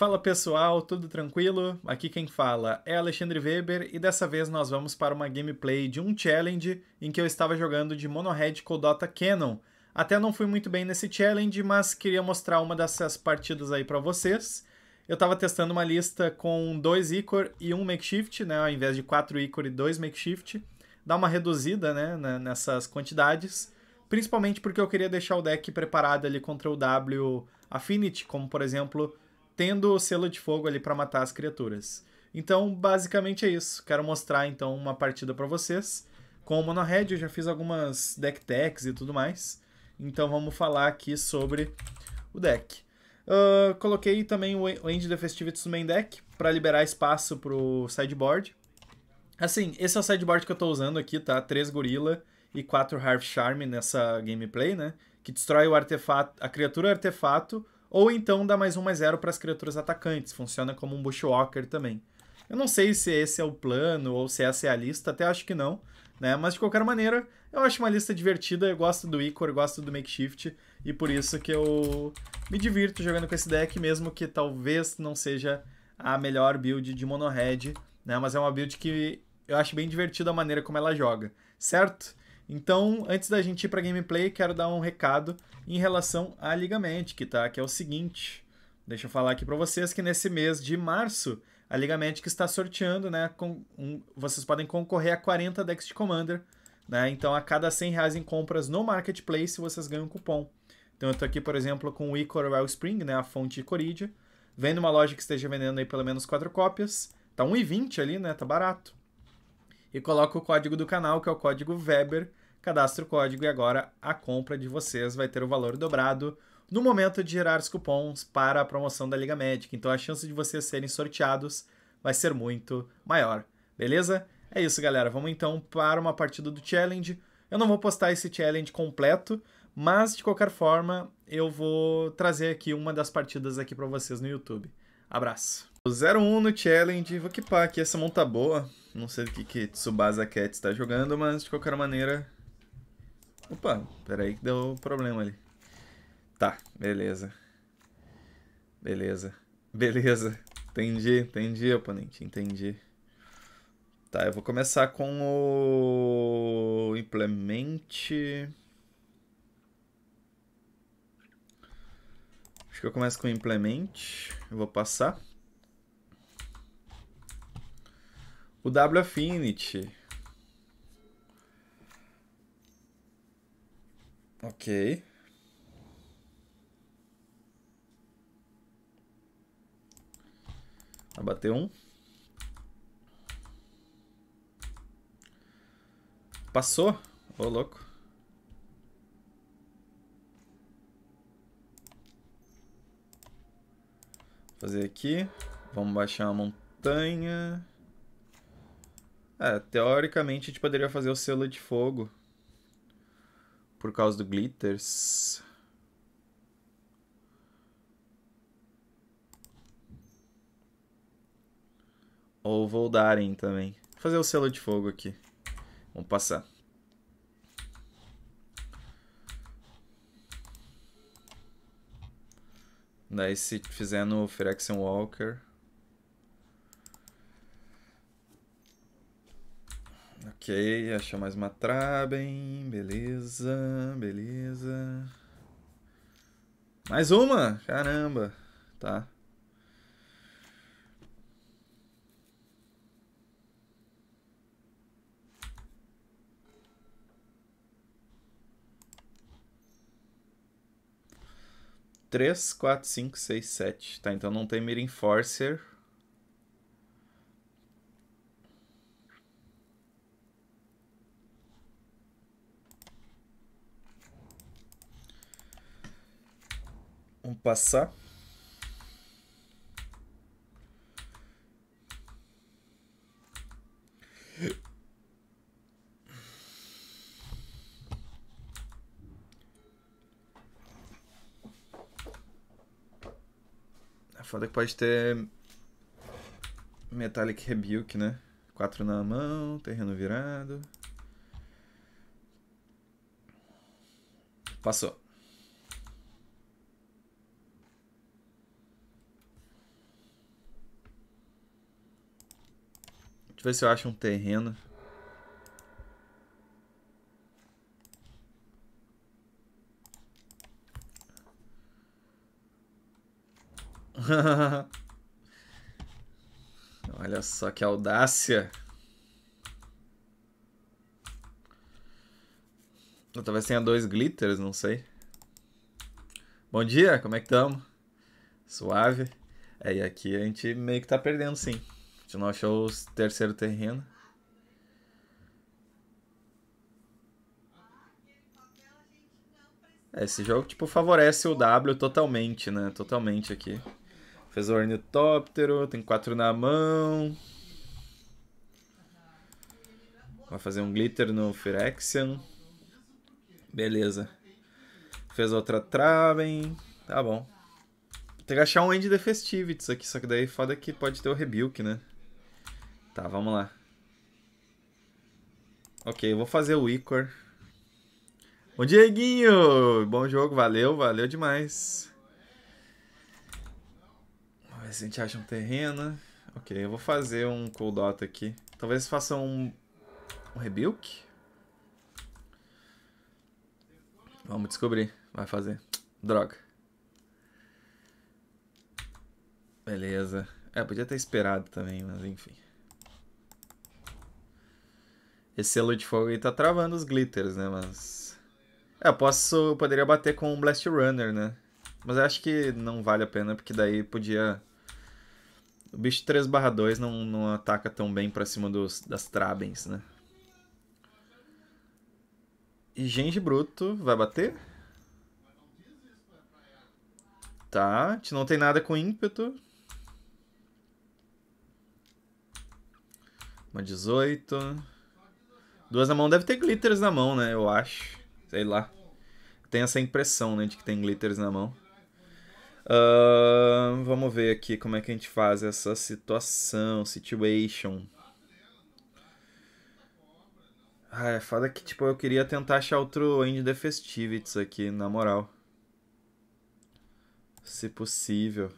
Fala pessoal, tudo tranquilo? Aqui quem fala é Alexandre Weber e dessa vez nós vamos para uma gameplay de um challenge em que eu estava jogando de Monohead codota Cannon. Até não fui muito bem nesse challenge, mas queria mostrar uma dessas partidas aí para vocês. Eu estava testando uma lista com dois Icor e um Makeshift, né, ao invés de quatro Icor e dois Makeshift. Dá uma reduzida né? né, nessas quantidades, principalmente porque eu queria deixar o deck preparado ali contra o W Affinity, como por exemplo tendo o selo de fogo ali para matar as criaturas. Então, basicamente é isso. Quero mostrar então uma partida para vocês. Com o Monohead eu já fiz algumas deck techs e tudo mais. Então vamos falar aqui sobre o deck. Uh, coloquei também o End the Festivities no main deck para liberar espaço pro sideboard. Assim, esse é o sideboard que eu estou usando aqui, tá? 3 gorila e 4 Harf Charm nessa gameplay, né? Que destrói o artefato, a criatura artefato ou então dá mais um mais zero para as criaturas atacantes. Funciona como um Bushwalker também. Eu não sei se esse é o plano ou se essa é a lista, até acho que não. Né? Mas de qualquer maneira, eu acho uma lista divertida, eu gosto do Icor, gosto do Makeshift, e por isso que eu me divirto jogando com esse deck, mesmo que talvez não seja a melhor build de Mono Red, né? Mas é uma build que eu acho bem divertida a maneira como ela joga, certo? Então, antes da gente ir para gameplay, quero dar um recado em relação à Ligamente, que tá, que é o seguinte. Deixa eu falar aqui para vocês que nesse mês de março, a Ligamente que está sorteando, né, com um, vocês podem concorrer a 40 decks de Commander, né? Então, a cada 100 reais em compras no Marketplace, vocês ganham um cupom. Então, eu tô aqui, por exemplo, com o Icor Wellspring, né, a fonte Icoridia, vendo uma loja que esteja vendendo aí pelo menos 4 cópias, tá 1,20 ali, né, tá barato. E coloca o código do canal, que é o código Weber, cadastre o código e agora a compra de vocês vai ter o valor dobrado no momento de gerar os cupons para a promoção da Liga Médica. Então a chance de vocês serem sorteados vai ser muito maior, beleza? É isso, galera. Vamos então para uma partida do challenge. Eu não vou postar esse challenge completo, mas de qualquer forma eu vou trazer aqui uma das partidas aqui para vocês no YouTube. Abraço. 0-1 no challenge. Vou equipar aqui essa monta tá boa. Não sei o que, que Tsubasa Cat está jogando, mas de qualquer maneira Opa, peraí que deu um problema ali. Tá, beleza. Beleza. Beleza. Entendi, entendi, oponente, entendi. Tá, eu vou começar com o implemente. Acho que eu começo com o implemente. Eu vou passar. O W Affinity. Ok. Abateu um. Passou. Ô, oh, louco. Fazer aqui. Vamos baixar uma montanha. É, teoricamente a gente poderia fazer o selo de fogo por causa do glitters. Ou Voldaren também. Vou fazer o selo de fogo aqui. Vamos passar. Daí se fizer no Phyrexian Walker... Ok, achou mais uma Traben. Beleza, beleza. Mais uma! Caramba! Tá. Três, quatro, cinco, seis, sete. Tá, então não tem Mira Enforcer. Vamos passar. A é foda que pode ter Metallic Rebuke, né? Quatro na mão, terreno virado. Passou. Deixa eu ver se eu acho um terreno. Olha só que audácia. Ou talvez tenha dois glitters, não sei. Bom dia, como é que estamos? Suave. É, e aqui a gente meio que tá perdendo, sim gente não achou o terceiro terreno. É, esse jogo, tipo, favorece o W totalmente, né? Totalmente aqui. Fez o ornitóptero, tem quatro na mão. Vai fazer um glitter no Phyrexian. Beleza. Fez outra Traven. Tá bom. Tem que achar um End Defestivities aqui, só que daí foda que pode ter o Rebuke, né? Tá, vamos lá. Ok, eu vou fazer o Icor. o Dieguinho! Bom jogo, valeu, valeu demais. Vamos ver se a gente acha um terreno. Ok, eu vou fazer um Coldota aqui. Talvez faça um, um Rebuke. Vamos descobrir. Vai fazer. Droga. Beleza. É, podia ter esperado também, mas enfim. Esse selo de fogo aí tá travando os glitters, né? Mas. É, eu posso. Eu poderia bater com o Blast Runner, né? Mas eu acho que não vale a pena, porque daí podia. O bicho 3/2 não, não ataca tão bem pra cima dos, das Trabens, né? E Genji Bruto vai bater? Tá, a gente não tem nada com ímpeto. Uma 18. Duas na mão deve ter glitters na mão, né? Eu acho. Sei lá. Tem essa impressão, né? De que tem glitters na mão. Uh, vamos ver aqui como é que a gente faz essa situação. Situation. Ah, é foda que, tipo, eu queria tentar achar outro End the Festivities aqui, na moral. Se possível.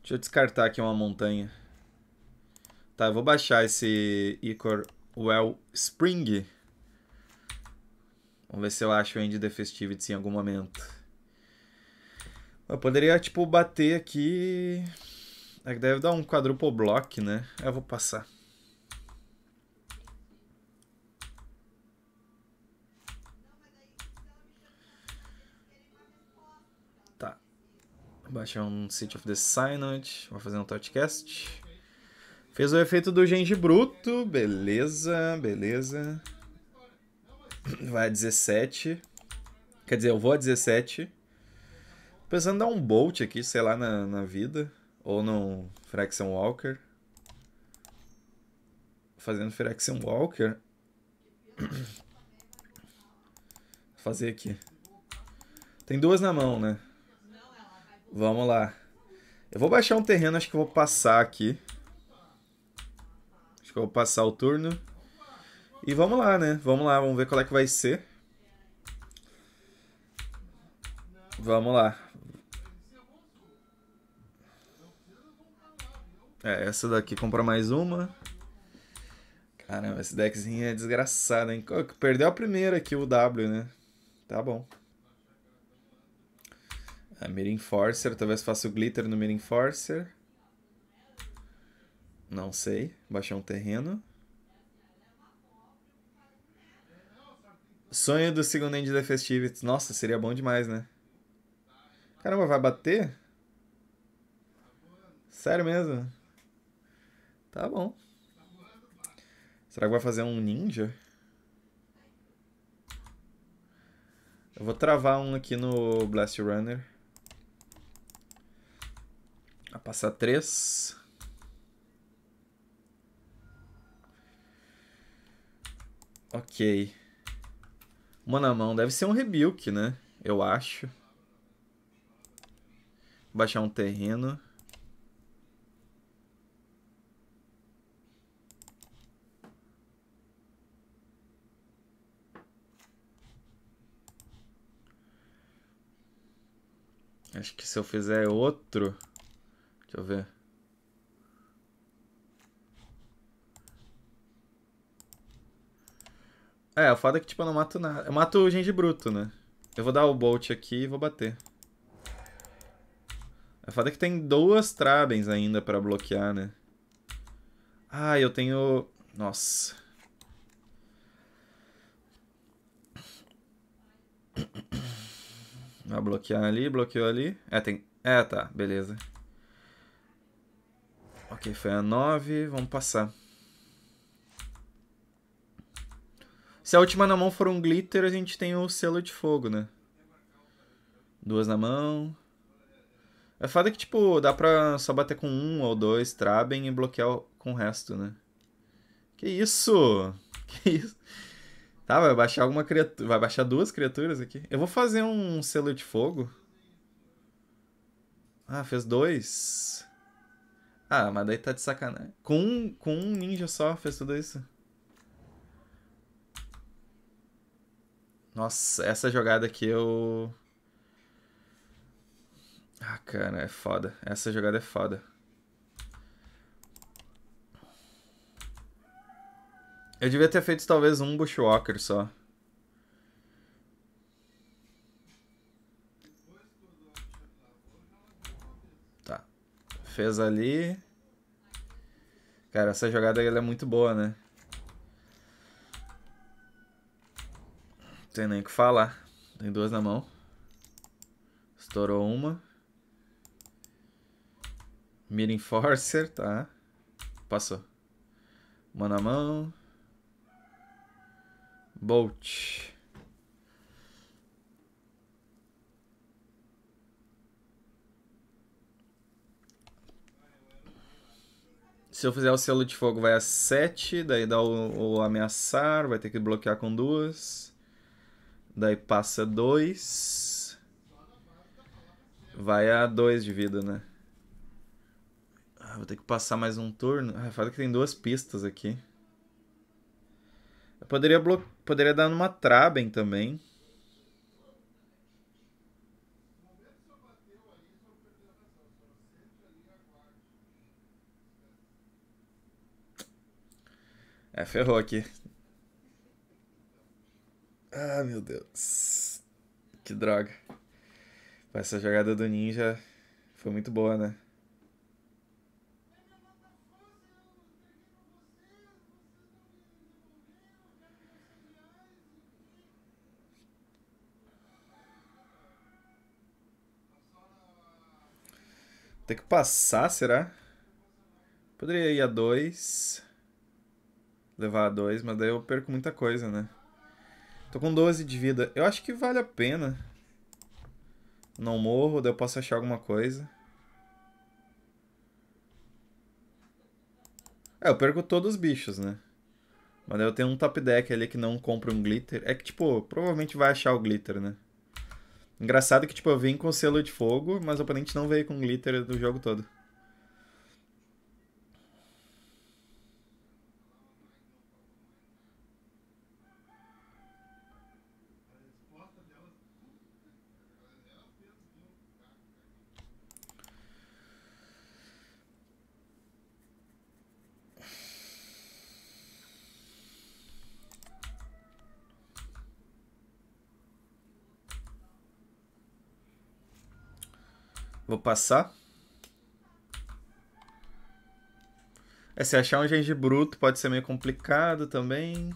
Deixa eu descartar aqui uma montanha. Tá, eu vou baixar esse Icor Well Spring. Vamos ver se eu acho o End the Festivities em algum momento. Eu poderia, tipo, bater aqui... É que deve dar um quadruple block, né? Eu vou passar. Tá. Vou baixar um City of the signage Vou fazer um podcast Fez o efeito do Genji Bruto. Beleza, beleza. Vai a 17. Quer dizer, eu vou a 17. Tô pensando em dar um Bolt aqui, sei lá, na, na vida. Ou no Fraction Walker. Fazendo Fraction Walker. fazer aqui. Tem duas na mão, né? Vamos lá. Eu vou baixar um terreno, acho que vou passar aqui vou passar o turno. E vamos lá, né? Vamos lá, vamos ver qual é que vai ser. Vamos lá. É, essa daqui compra mais uma. Caramba, esse deckzinho é desgraçado, hein? Perdeu a primeira aqui, o W, né? Tá bom. A é, Mira Enforcer, talvez faça o Glitter no Mira Enforcer. Não sei. Baixar um terreno. Sonho do segundo end da Festivities. Nossa, seria bom demais, né? Caramba, vai bater? Sério mesmo? Tá bom. Será que vai fazer um ninja? Eu vou travar um aqui no Blast Runner. A passar 3. Ok. na mão, deve ser um rebuke, né? Eu acho. Baixar um terreno. Acho que se eu fizer outro... Deixa eu ver. É, o foda é que, tipo, eu não mato nada. Eu mato o Genji Bruto, né? Eu vou dar o Bolt aqui e vou bater. A foda é que tem duas Trabens ainda pra bloquear, né? Ah, eu tenho... Nossa. Vai bloquear ali, bloqueou ali. É, tem... É, tá. Beleza. Ok, foi a 9. Vamos passar. Se a última na mão for um glitter, a gente tem o selo de fogo, né? Duas na mão. A é foda que, tipo, dá pra só bater com um ou dois Traben e bloquear com o resto, né? Que isso? Que isso? Tá, vai baixar alguma criatura. Vai baixar duas criaturas aqui. Eu vou fazer um selo de fogo. Ah, fez dois. Ah, mas daí tá de sacanagem. Com um, com um ninja só fez tudo isso. Nossa, essa jogada aqui eu. Ah, cara, é foda. Essa jogada é foda. Eu devia ter feito talvez um Bushwalker só. Tá. Fez ali. Cara, essa jogada ela é muito boa, né? Tem nem o que falar. Tem duas na mão. Estourou uma. Mira Enforcer, tá. Passou. Uma na mão. Bolt. Se eu fizer o selo de fogo, vai a 7, daí dá o, o ameaçar, vai ter que bloquear com duas. Daí passa 2. Vai a 2 de vida, né? Ah, vou ter que passar mais um turno. Ah, fala que tem duas pistas aqui. Eu poderia, blo... poderia dar numa Traben também. É, ferrou aqui. Ah, meu Deus. Que droga. Essa jogada do Ninja foi muito boa, né? Tem que passar, será? Poderia ir a dois. Levar a dois, mas daí eu perco muita coisa, né? Tô com 12 de vida. Eu acho que vale a pena. Não morro, daí eu posso achar alguma coisa. É, eu perco todos os bichos, né? Mas eu tenho um top deck ali que não compra um glitter. É que, tipo, provavelmente vai achar o glitter, né? Engraçado que, tipo, eu vim com selo de fogo, mas o oponente não veio com glitter do jogo todo. Vou passar. É, se achar um gengibre bruto pode ser meio complicado também.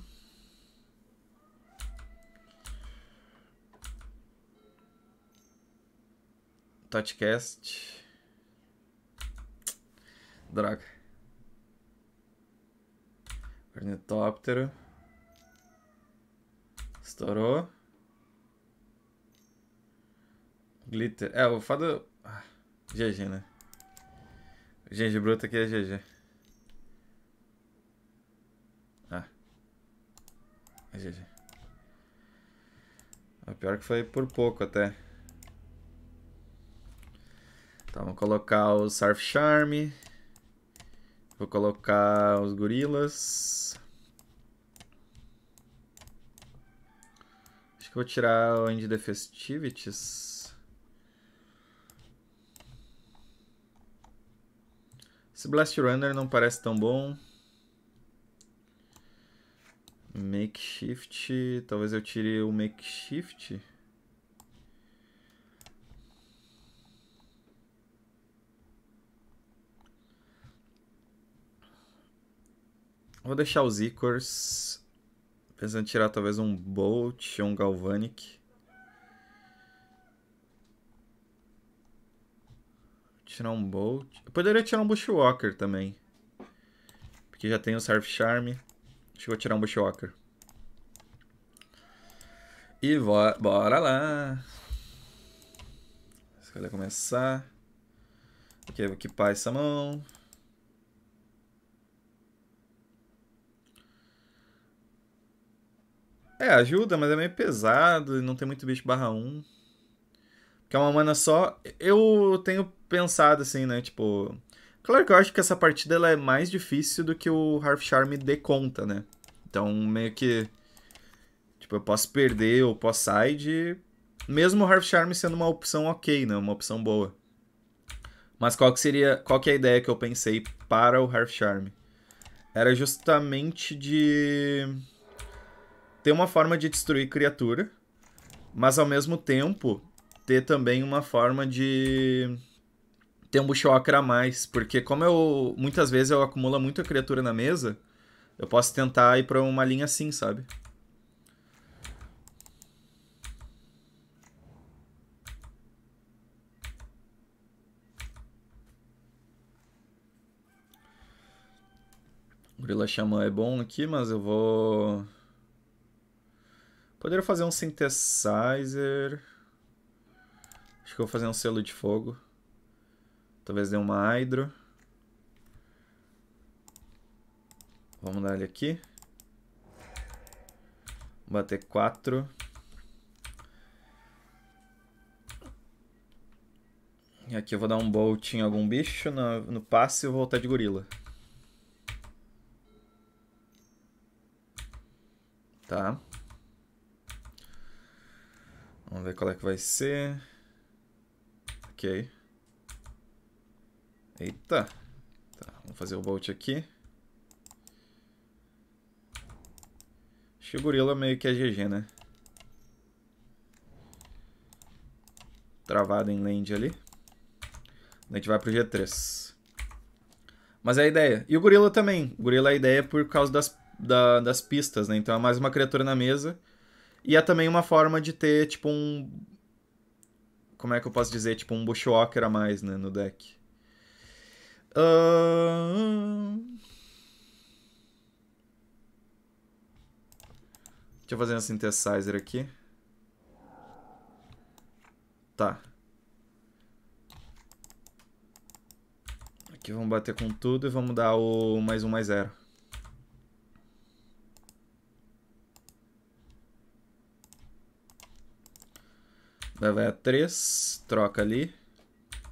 Totcast. Droga. Cornetóptero. Estourou. Glitter. É, o fado... GG, ah, né? Gente bruta aqui é GG. Ah. É GG. Ah, pior que foi por pouco até. Tá, vou colocar o Surf Charm. Vou colocar os gorilas. Acho que vou tirar o End Festivities. Esse Blast Runner não parece tão bom. Makeshift. Talvez eu tire o makeshift. Vou deixar os Icors. Pensando em tirar talvez um Bolt ou um Galvanic. tirar um Bolt. Eu poderia tirar um Bushwalker também. Porque já tem o Surf Charm. Chegou a tirar um Bushwalker. E bora lá. Escolha começar. Ok, vou equipar essa mão. É, ajuda, mas é meio pesado e não tem muito bicho barra 1. Que é uma mana só. Eu tenho pensado, assim, né? Tipo. Claro que eu acho que essa partida ela é mais difícil do que o Harf Charm dê conta, né? Então, meio que. Tipo, eu posso perder ou posso side. Mesmo o Harf Charm sendo uma opção ok, né? Uma opção boa. Mas qual que seria. Qual que é a ideia que eu pensei para o Harf Charm? Era justamente de. Ter uma forma de destruir criatura. Mas ao mesmo tempo, ter também uma forma de ter um Bushwalker a mais, porque como eu muitas vezes eu acumulo muita criatura na mesa, eu posso tentar ir para uma linha assim, sabe? Gorila Xamã é bom aqui, mas eu vou... Poderia fazer um Synthesizer. Acho que eu vou fazer um Selo de Fogo. Talvez dê uma hydro. Vamos dar ele aqui. Bater 4. E aqui eu vou dar um bolt em algum bicho no, no passe e vou voltar de gorila. Tá. Vamos ver qual é que vai ser. Ok. Eita. Tá, vamos fazer o bolt aqui. Acho que o gorila meio que é GG, né? Travado em land ali. A gente vai pro G3. Mas é a ideia. E o gorila também. O gorila é a ideia por causa das, da, das pistas, né? Então é mais uma criatura na mesa. E é também uma forma de ter, tipo, um... Como é que eu posso dizer? Tipo, um Bushwalker a mais, né? No deck. Uh... Deixa eu fazer um synthesizer aqui. Tá. Aqui vamos bater com tudo e vamos dar o mais um mais zero. Vai a 3, troca ali.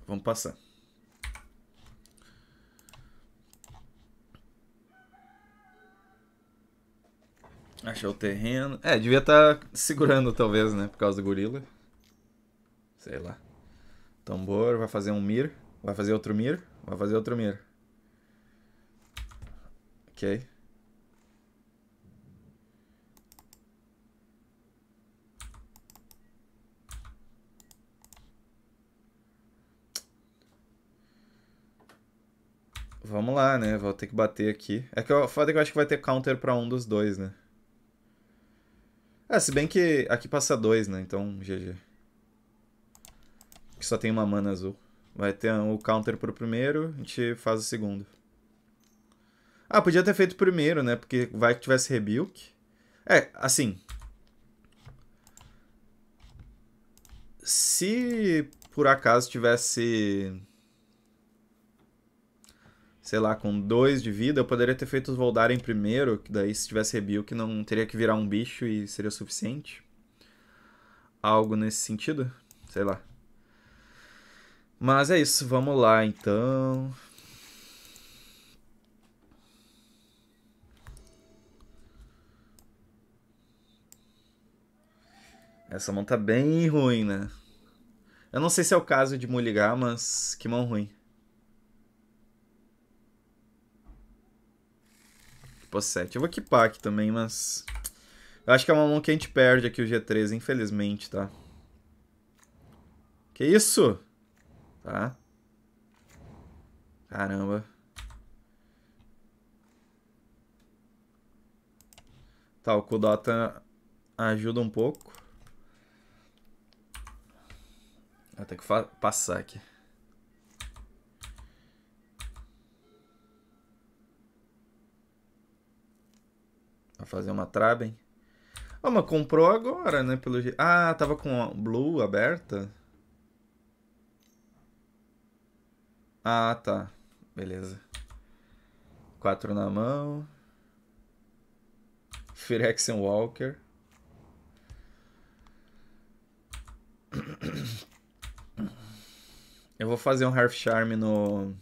Vamos passar. achar o terreno. É, devia estar tá segurando talvez, né? Por causa do gorila. Sei lá. Tambor, vai fazer um mir. Vai fazer outro mir. Vai fazer outro mir. Ok. Vamos lá, né? Vou ter que bater aqui. É que eu, foda é que eu acho que vai ter counter pra um dos dois, né? Ah, se bem que aqui passa dois, né? Então, GG. Que só tem uma mana azul. Vai ter o um counter pro primeiro, a gente faz o segundo. Ah, podia ter feito primeiro, né? Porque vai que tivesse rebuke. É, assim. Se por acaso tivesse sei lá, com dois de vida, eu poderia ter feito os Voldarem primeiro, que daí se tivesse rebuild não teria que virar um bicho e seria suficiente. Algo nesse sentido, sei lá. Mas é isso, vamos lá então. Essa mão tá bem ruim, né? Eu não sei se é o caso de ligar, mas que mão ruim. equipa 7. Eu vou equipar aqui também, mas... Eu acho que é uma mão que a gente perde aqui o G3, infelizmente, tá? Que isso? Tá. Caramba. Tá, o Kudota ajuda um pouco. Vai ter que passar aqui. a fazer uma Traben. Ah, mas comprou agora, né? Pelo Ah, tava com a Blue aberta? Ah, tá. Beleza. Quatro na mão. Phyrexian Walker. Eu vou fazer um Half Charm no.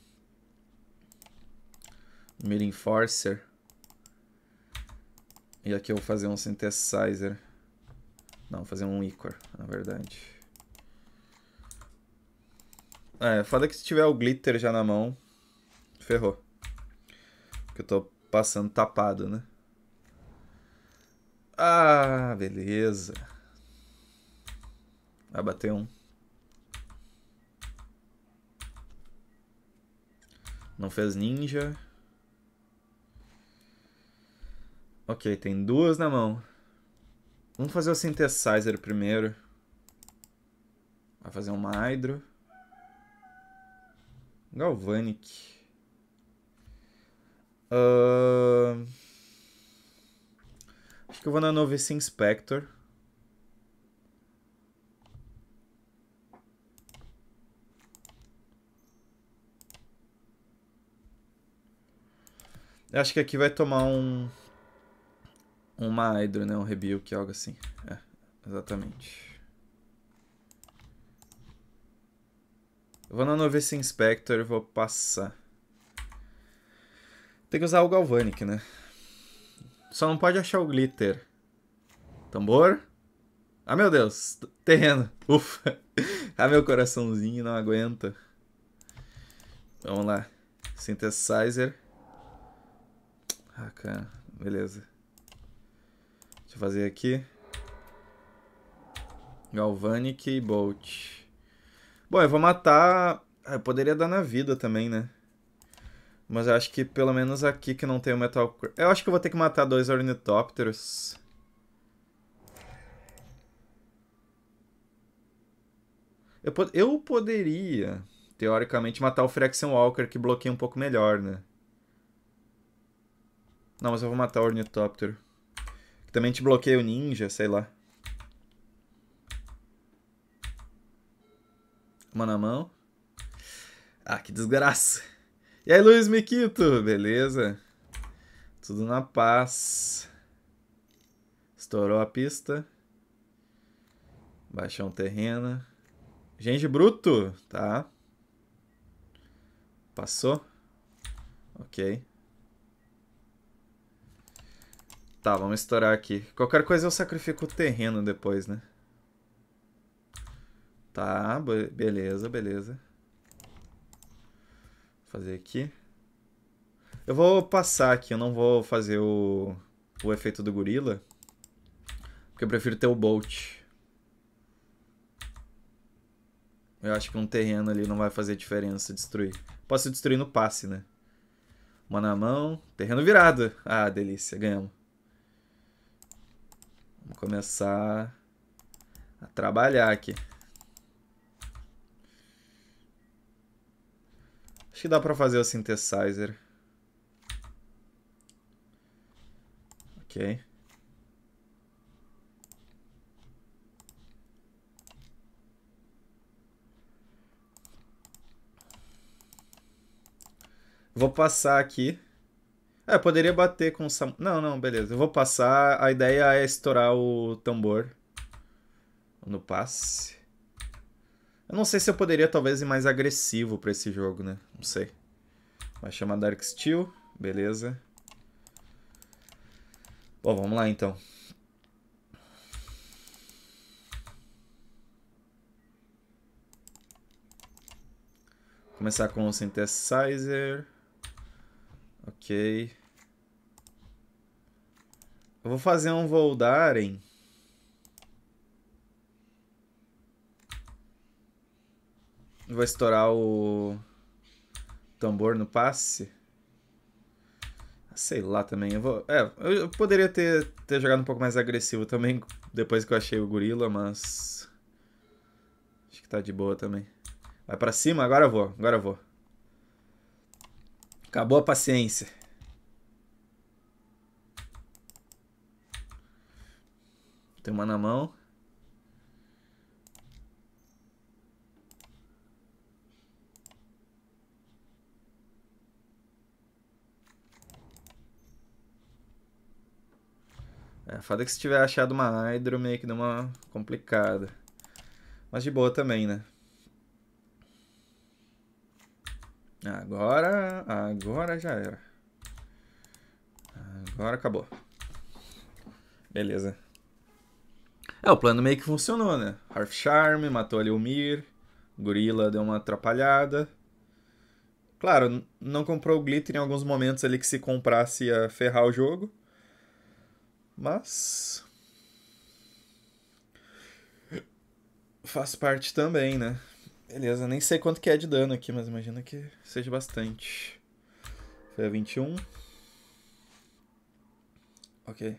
Mirror Enforcer. E aqui eu vou fazer um synthesizer. Não, vou fazer um Icor, na verdade. É, foda que se tiver o glitter já na mão, ferrou. Porque eu tô passando tapado, né? Ah, beleza. Vai bater um. Não fez ninja. Ok, tem duas na mão. Vamos fazer o Synthesizer primeiro. Vai fazer uma Hydro. Galvanic. Uh... Acho que eu vou na Novice Inspector. acho que aqui vai tomar um uma Hydro, né? Um Rebuke, é algo assim. É, exatamente. Eu vou na Novice Inspector e vou passar. Tem que usar o Galvanic, né? Só não pode achar o Glitter. Tambor. Ah, meu Deus. Terreno. Ufa. ah, meu coraçãozinho não aguenta. Vamos lá. Synthesizer. Ah, cara. Beleza. Deixa eu fazer aqui. Galvanic e Bolt. Bom, eu vou matar... Ah, eu poderia dar na vida também, né? Mas eu acho que pelo menos aqui que não tem o Metal... Eu acho que eu vou ter que matar dois Ornitópteros. Eu, pod... eu poderia, teoricamente, matar o Fraction Walker, que bloqueia um pouco melhor, né? Não, mas eu vou matar o Ornitóptero também te bloqueia o ninja, sei lá. Uma na mão. Ah, que desgraça. E aí, Luiz Miquito? Beleza? Tudo na paz. Estourou a pista. Baixão terreno. Gente bruto, tá? Passou? Ok. Tá, vamos estourar aqui. Qualquer coisa eu sacrifico o terreno depois, né? Tá, beleza, beleza. Vou fazer aqui. Eu vou passar aqui, eu não vou fazer o, o efeito do gorila. Porque eu prefiro ter o Bolt. Eu acho que um terreno ali não vai fazer diferença destruir. Posso destruir no passe, né? Uma na mão, terreno virado. Ah, delícia, ganhamos. Vamos começar a trabalhar aqui. Acho que dá para fazer o synthesizer. Ok. Vou passar aqui é, poderia bater com o Sam... Não, não, beleza. Eu vou passar. A ideia é estourar o tambor no passe. Eu não sei se eu poderia talvez ir mais agressivo para esse jogo, né? Não sei. Vai chamar Dark Steel, beleza. Bom, vamos lá então. Começar com o Synthesizer. Ok. Eu vou fazer um Voldaren. Vou estourar o tambor no passe. Sei lá também. Eu vou. É, eu poderia ter, ter jogado um pouco mais agressivo também depois que eu achei o gorila, mas. Acho que tá de boa também. Vai pra cima, agora eu vou, agora eu vou. Acabou a paciência. Tem uma na mão. É, foda que se tiver achado uma Hydro meio que deu uma complicada. Mas de boa também, né? Agora, agora já era. Agora acabou. Beleza. É, o plano meio que funcionou, né? Harf Charm matou ali o Mir. Gorila deu uma atrapalhada. Claro, não comprou o Glitter em alguns momentos ali que se comprasse ia ferrar o jogo. Mas. Faz parte também, né? Beleza, nem sei quanto que é de dano aqui, mas imagino que seja bastante. Foi a 21. Ok.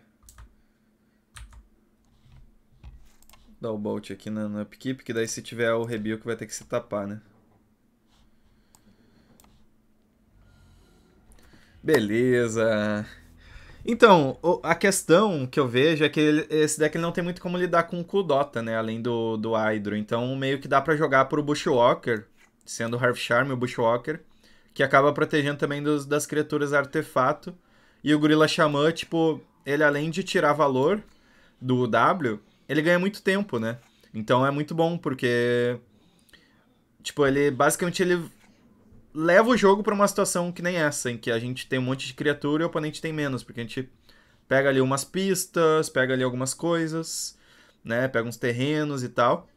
Dá o bolt aqui na, na upkeep, que daí se tiver o rebio que vai ter que se tapar, né? Beleza. Então, a questão que eu vejo é que ele, esse deck não tem muito como lidar com o Kudota, né? Além do, do Hydro. Então, meio que dá para jogar pro Bushwalker, sendo o Harf Charm o Bushwalker, que acaba protegendo também dos, das criaturas artefato. E o Gorila Xamã, tipo, ele além de tirar valor do W, ele ganha muito tempo, né? Então é muito bom, porque. Tipo, ele basicamente ele leva o jogo para uma situação que nem essa, em que a gente tem um monte de criatura e o oponente tem menos, porque a gente pega ali umas pistas, pega ali algumas coisas, né? Pega uns terrenos e tal.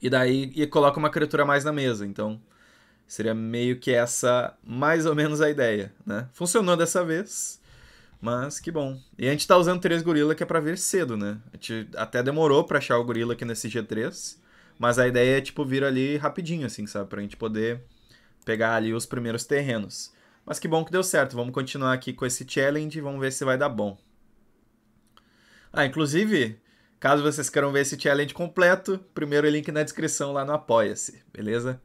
E daí e coloca uma criatura mais na mesa. Então, seria meio que essa mais ou menos a ideia, né? Funcionou dessa vez. Mas que bom. E a gente tá usando três gorila que é para vir cedo, né? A gente até demorou para achar o gorila aqui nesse G3, mas a ideia é tipo vir ali rapidinho assim, sabe, pra gente poder pegar ali os primeiros terrenos. Mas que bom que deu certo. Vamos continuar aqui com esse challenge e vamos ver se vai dar bom. Ah, inclusive, caso vocês queiram ver esse challenge completo, primeiro link na descrição lá no Apoia-se, beleza?